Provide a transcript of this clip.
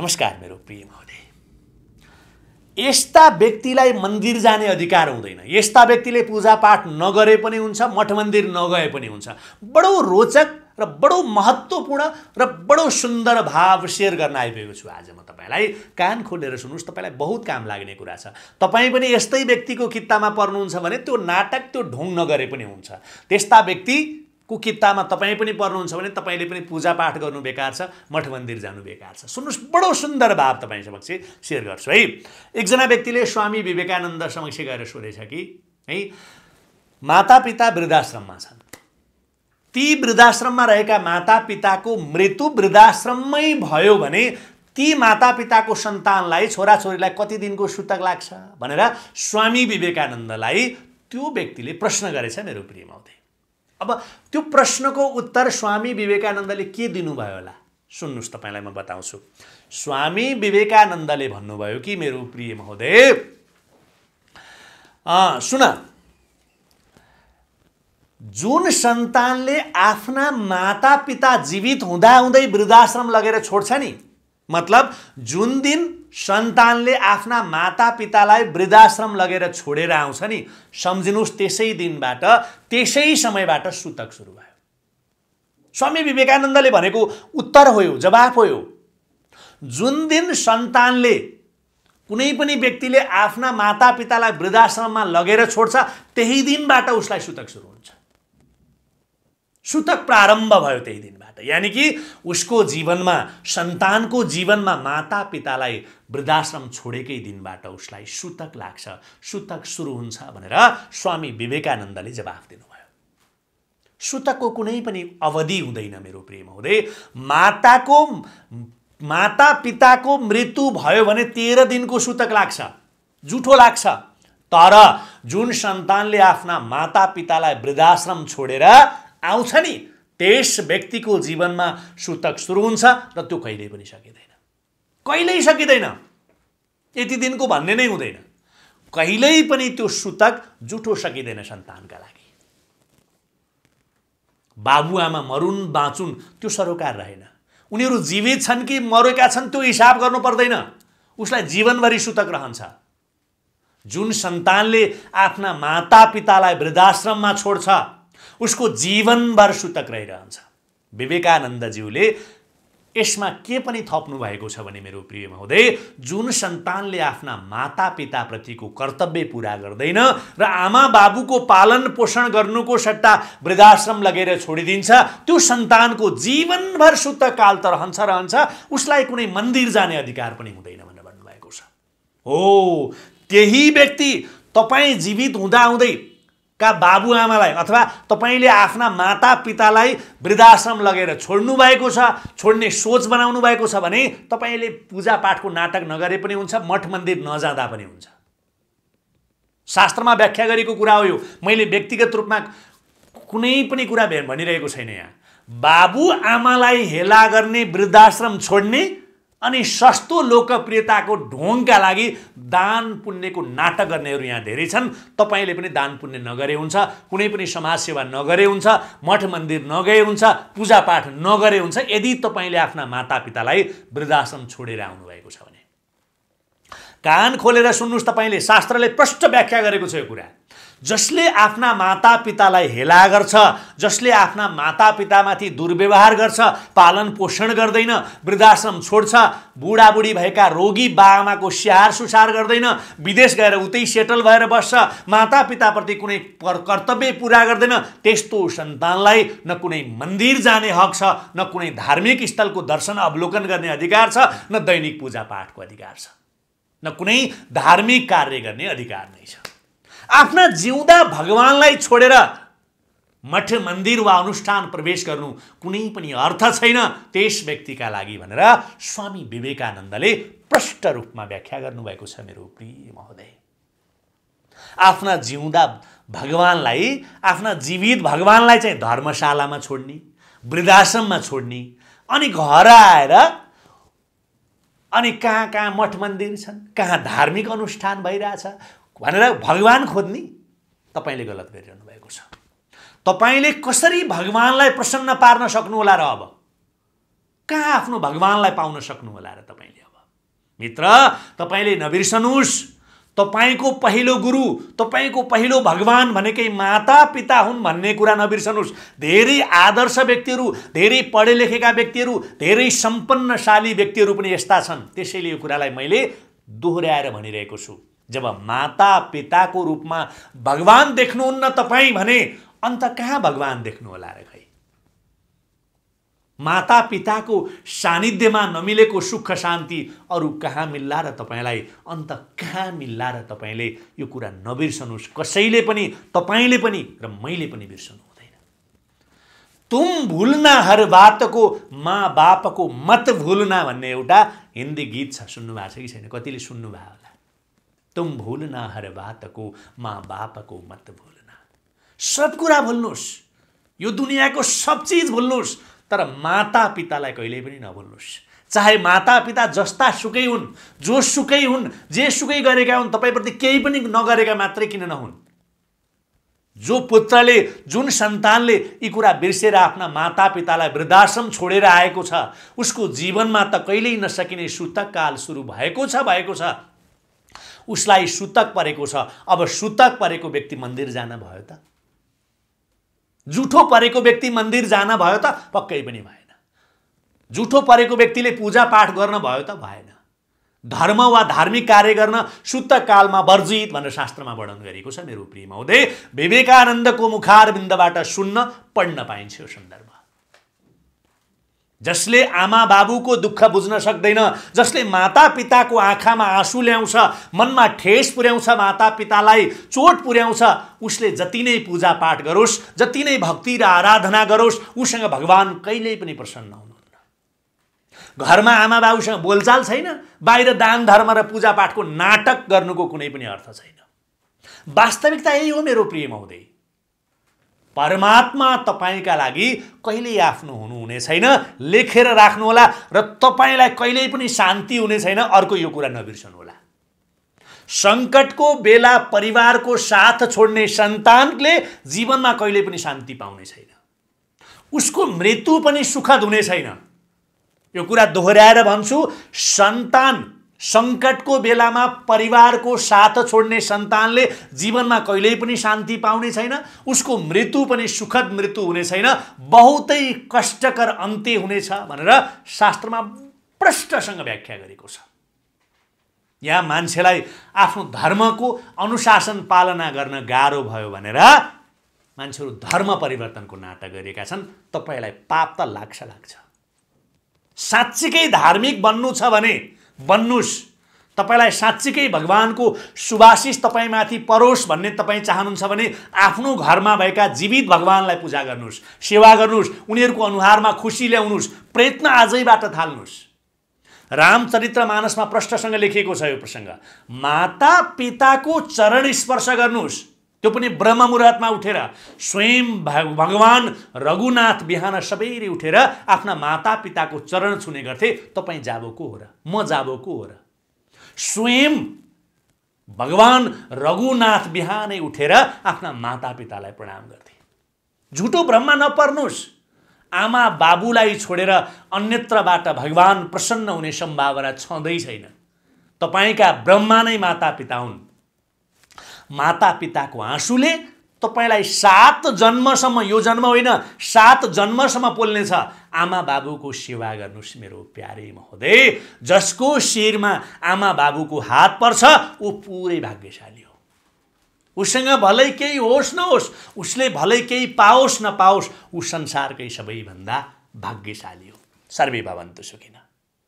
नमस्कार मेरो प्रिय महोदय यस्ता व्यक्तिलाई मन्दिर जाने अधिकार हुँदैन यस्ता व्यक्तिले पूजापाठ नगरे पनि हुन्छ मठ मन्दिर नगए पनि हुन्छ बडो रोचक र बडो महत्त्वपूर्ण र बडो सुन्दर भाव सेयर गर्न आइपुगेको छु आज म तपाईँलाई कान खोलेर सुन्नुहोस् तपाईँलाई बहुत काम लाग्ने कुरा छ तपाईँ पनि यस्तै व्यक्तिको कित्तामा पर्नुहुन्छ भने त्यो नाटक त्यो ढोङ नगरे पनि हुन्छ त्यस्ता व्यक्ति कुकित्तामा तपाईँ पनि पर्नुहुन्छ भने तपाईँले पनि पूजापाठ गर्नु बेकार छ मठ मन्दिर जानु बेकार छ सुन्नुहोस् बडो सुन्दर भाव तपाईँ समक्ष सेयर गर्छु है एकजना व्यक्तिले स्वामी विवेकानन्द समक्ष गएर सोधेछ कि है मातापिता वृद्धाश्रममा छन् ती वृद्धाश्रममा रहेका मातापिताको मृत्यु वृद्धाश्रममै भयो भने ती मातापिताको सन्तानलाई छोराछोरीलाई कति दिनको सूतक लाग्छ भनेर स्वामी विवेकानन्दलाई त्यो व्यक्तिले प्रश्न गरेछ मेरो प्रिय प्रियमाउँदै अब त्यो प्रश्नको उत्तर स्वामी विवेकानन्दले के दिनुभयो होला सुन्नुहोस् तपाईँलाई म बताउँछु स्वामी विवेकानन्दले भन्नुभयो कि मेरो प्रिय महोदय सुन जुन सन्तानले आफ्ना माता पिता जीवित हुँदाहुँदै वृद्धाश्रम लगेर छोड्छ नि मतलब जुन दिन सन्तानले आफ्ना मातापितालाई वृद्धाश्रम लगेर छोडेर आउँछ नि सम्झिनुहोस् त्यसै दिनबाट त्यसै समयबाट सुतक सुरु भयो स्वामी विवेकानन्दले भनेको उत्तर हो यो जवाफ हो यो जुन दिन सन्तानले कुनै पनि व्यक्तिले आफ्ना मातापितालाई वृद्धाश्रममा लगेर छोड्छ त्यही दिनबाट उसलाई सुतक सुरु हुन्छ सूतक प्रारम्भ भयो त्यही दिनबाट यानि कि उसको जीवनमा सन्तानको जीवनमा माता पितालाई वृद्धाश्रम छोडेकै दिनबाट उसलाई सूतक लाग्छ सुतक सुरु हुन्छ भनेर स्वामी विवेकानन्दले जवाफ दिनुभयो सूतकको कुनै पनि अवधि हुँदैन मेरो प्रेम हुँदै माताको माता पिताको मृत्यु भयो भने तेह्र दिनको सूतक लाग्छ जुठो लाग्छ तर जुन सन्तानले आफ्ना माता पितालाई वृद्धाश्रम छोडेर आउँछ नि त्यस व्यक्तिको जीवनमा सुतक सुरु हुन्छ र त्यो कहिल्यै पनि सकिँदैन कहिल्यै सकिँदैन यति दिनको भन्ने नै हुँदैन कहिल्यै पनि त्यो सुतक जुठो सकिँदैन सन्तानका लागि बाबुआमा मरुन् बाँचुन् त्यो सरोकार रहेन उनीहरू जीवित छन् कि मरेका छन् त्यो हिसाब गर्नु पर्दैन उसलाई जीवनभरि सुतक रहन्छ जुन सन्तानले आफ्ना मातापितालाई वृद्धाश्रममा छोड्छ उसको जीवनभर सुतक रहिरहन्छ विवेकानन्दज्यूले यसमा के पनि थप्नु भएको छ भने मेरो प्रिय महोदय जुन सन्तानले आफ्ना माता पिताप्रतिको कर्तव्य पुरा गर्दैन र आमा बाबुको पालन पोषण गर्नुको सट्टा वृद्धाश्रम लगेर छोडिदिन्छ त्यो सन्तानको जीवनभर शुद्धकाल त रहन्छ रहन्छ उसलाई कुनै मन्दिर जाने अधिकार पनि हुँदैन भनेर भन्नुभएको छ हो त्यही व्यक्ति तपाईँ जीवित हुँदाहुँदै का बाबुआमालाई अथवा तपाईँले आफ्ना माता पितालाई वृद्धाश्रम लगेर छोड्नु भएको छ छोड्ने सोच बनाउनु भएको छ भने तपाईँले पूजापाठको नाटक नगरे पनि हुन्छ मठ मन्दिर नजाँदा पनि हुन्छ शास्त्रमा व्याख्या गरेको कुरा हो यो मैले व्यक्तिगत रूपमा कुनै पनि कुरा भनिरहेको छैन यहाँ बाबुआमालाई हेला गर्ने वृद्धाश्रम छोड्ने अनि सस्तो लोकप्रियताको ढोङका लागि दान पुण्यको नाटक गर्नेहरू यहाँ धेरै छन् तपाईँले पनि दान पुण्य नगरे हुन्छ कुनै पनि समाजसेवा नगरे हुन्छ मठ मन्दिर नगए हुन्छ पूजापाठ नगरे हुन्छ यदि तपाईँले आफ्ना मातापितालाई वृद्धाश्रम छोडेर आउनुभएको छ भने कान खोलेर सुन्नुहोस् तपाईँले शास्त्रले प्रष्ट व्याख्या गरेको छ यो कुरा जसले आफ्ना माता पितालाई हेला गर्छ जसले आफ्ना माता पितामाथि दुर्व्यवहार गर्छ पालन पोषण गर्दैन वृद्धाश्रम छोड्छ बुढाबुढी भएका रोगी बाआमाको स्याहार सुसार गर्दैन विदेश गएर उतै सेटल भएर बस्छ माता पिताप्रति कुनै कर्तव्य पुरा गर्दैन त्यस्तो सन्तानलाई न कुनै मन्दिर जाने हक छ न कुनै धार्मिक स्थलको दर्शन अवलोकन गर्ने अधिकार छ न दैनिक पूजापाठको अधिकार छ न कुनै धार्मिक कार्य गर्ने अधिकार नै छ आफ्ना जिउँदा भगवान्लाई छोडेर मठ मन्दिर वा अनुष्ठान प्रवेश गर्नु कुनै पनि अर्थ छैन त्यस व्यक्तिका लागि भनेर स्वामी विवेकानन्दले प्रष्ट रूपमा व्याख्या गर्नुभएको छ मेरो प्रिय महोदय आफ्ना जिउँदा भगवान्लाई आफ्ना जीवित भगवान्लाई चाहिँ धर्मशालामा छोड्ने वृद्धाश्रममा छोड्ने अनि घर आएर अनि कहाँ कहाँ मठ मन्दिर छन् कहाँ धार्मिक अनुष्ठान भइरहेछ भनेर भगवान् खोज्ने तपाईँले गलत गरिरहनु भएको छ तपाईँले कसरी भगवान्लाई प्रसन्न पार्न सक्नुहोला र अब कहाँ आफ्नो भगवान्लाई पाउन सक्नुहोला र तपाईँले अब मित्र तपाईँले नबिर्सनुहोस् तपाईँको पहिलो गुरु तपाईँको पहिलो भगवान् भनेकै माता पिता हुन् भन्ने कुरा नबिर्सनुहोस् धेरै आदर्श व्यक्तिहरू धेरै पढे लेखेका व्यक्तिहरू धेरै सम्पन्नशाली व्यक्तिहरू पनि यस्ता छन् त्यसैले यो कुरालाई मैले दोहोऱ्याएर भनिरहेको छु जब माता पिताको रूपमा भगवान् देख्नुहुन्न तपाईँ भने अन्त कहाँ भगवान् देख्नु होला र खै माता पिताको सानिध्यमा नमिलेको सुख शान्ति अरू कहाँ मिल्ला र तपाईँलाई अन्त कहाँ मिल्ला र तपाईँले यो कुरा नबिर्सनुहोस् कसैले पनि तपाईँले पनि र मैले पनि बिर्सनु हुँदैन तुम भुल्ना हर बातको मा बापको मत भुल्ना भन्ने एउटा हिन्दी गीत छ सुन्नुभएको छ कि छैन कतिले सुन्नुभयो होला तुम भुलना हर बातको माँ बापको मत भुलना सब कुरा भुल्नुहोस् यो दुनियाँको सब चिज भुल्नुहोस् तर माता पितालाई कहिले पनि नभुल्नुहोस् चाहे माता पिता जस्ता सुकै हुन् जो सुकै हुन् जे सुकै गरेका हुन् तपाईँप्रति केही पनि नगरेका मात्रै किन नहुन् जो पुत्रले जुन सन्तानले यी कुरा बिर्सेर आफ्ना माता पितालाई वृद्धाश्रम छोडेर आएको छ उसको जीवनमा त कहिल्यै नसकिने काल सुरु भएको छ भएको छ उसलाई सुतक परेको छ अब सुतक परेको व्यक्ति मन्दिर जान भयो त जुठो परेको व्यक्ति मन्दिर जान भयो त पक्कै पनि भएन जुठो परेको व्यक्तिले पूजापाठ गर्न भयो त भएन धर्म वा धार्मिक कार्य गर्न कालमा वर्जित भनेर शास्त्रमा वर्णन गरेको छ मेरो प्रिय महोदय विवेकानन्दको मुखार बिन्दबाट सुन्न पढ्न पाइन्छ यो सन्दर्भ जसले आमा बाबुको दुःख बुझ्न सक्दैन जसले माता पिताको आँखामा आँसु ल्याउँछ मनमा ठेस पुर्याउँछ माता पितालाई चोट पुर्याउँछ उसले जति नै पूजा पाठ गरोस् जति नै भक्ति र आराधना गरोस् उसँग भगवान् कहिल्यै पनि प्रसन्न हुनुहुन्न घरमा आमा बाबुसँग बोलचाल छैन बाहिर दान धर्म र पूजापाठको नाटक गर्नुको कुनै पनि अर्थ छैन वास्तविकता यही हो मेरो प्रिय महोदय परमात्मा तपाईँका लागि कहिल्यै आफ्नो हुनुहुने छैन लेखेर राख्नुहोला र तपाईँलाई कहिल्यै पनि शान्ति हुने छैन अर्को यो कुरा नबिर्सनुहोला सङ्कटको बेला परिवारको साथ छोड्ने सन्तानले जीवनमा कहिल्यै पनि शान्ति पाउने छैन उसको मृत्यु पनि सुखद हुने छैन यो कुरा दोहोऱ्याएर भन्छु सन्तान सङ्कटको बेलामा परिवारको साथ छोड्ने सन्तानले जीवनमा कहिल्यै पनि शान्ति पाउने छैन उसको मृत्यु पनि सुखद मृत्यु हुने छैन बहुतै कष्टकर अन्त्य हुनेछ भनेर शास्त्रमा प्रष्टसँग व्याख्या गरेको छ यहाँ मान्छेलाई आफ्नो धर्मको अनुशासन पालना गर्न गाह्रो भयो भनेर मान्छेहरू धर्म परिवर्तनको नाटक गरेका छन् तपाईँलाई पाप त लाग्छ लाग्छ साँच्चीकै धार्मिक बन्नु छ भने बन्नुहोस् तपाईँलाई साँच्चीकै भगवान्को सुभाषिष तपाईँमाथि परोस् भन्ने तपाईँ चाहनुहुन्छ भने आफ्नो घरमा भएका जीवित भगवान्लाई पूजा गर्नुहोस् सेवा गर्नुहोस् उनीहरूको अनुहारमा खुसी ल्याउनुहोस् प्रयत्न आजैबाट थाल्नुहोस् रामचरित्र मानसमा प्रष्टसँग लेखिएको छ यो प्रसङ्ग माता पिताको चरण स्पर्श गर्नुहोस् त्यो पनि मुहुर्तमा उठेर स्वयं भगवान् रघुनाथ बिहान सबैले उठेर आफ्ना माता पिताको चरण छुने गर्थे तपाईँ जाबो को हो र म जाबोको हो र स्वयं भगवान् रघुनाथ बिहानै उठेर आफ्ना माता पितालाई प्रणाम गर्थे झुटो भ्रममा नपर्नुहोस् आमा बाबुलाई छोडेर अन्यत्रबाट भगवान् प्रसन्न हुने सम्भावना छँदै छैन तपाईँका ब्रह्मा नै माता पिता हुन् मातापिताको आँसुले तपाईँलाई सात जन्मसम्म यो जन्म होइन सात जन्मसम्म पोल्नेछ आमा बाबुको सेवा गर्नुहोस् मेरो प्यारे महोदय जसको शिरमा आमा बाबुको हात पर्छ ऊ पुरै भाग्यशाली हो उसँग भलै केही होस् नहोस् उसले भलै केही पाओस् नपाओस् ऊ संसारकै सबैभन्दा भाग्यशाली हो सर्वे भवन्तु सुखिन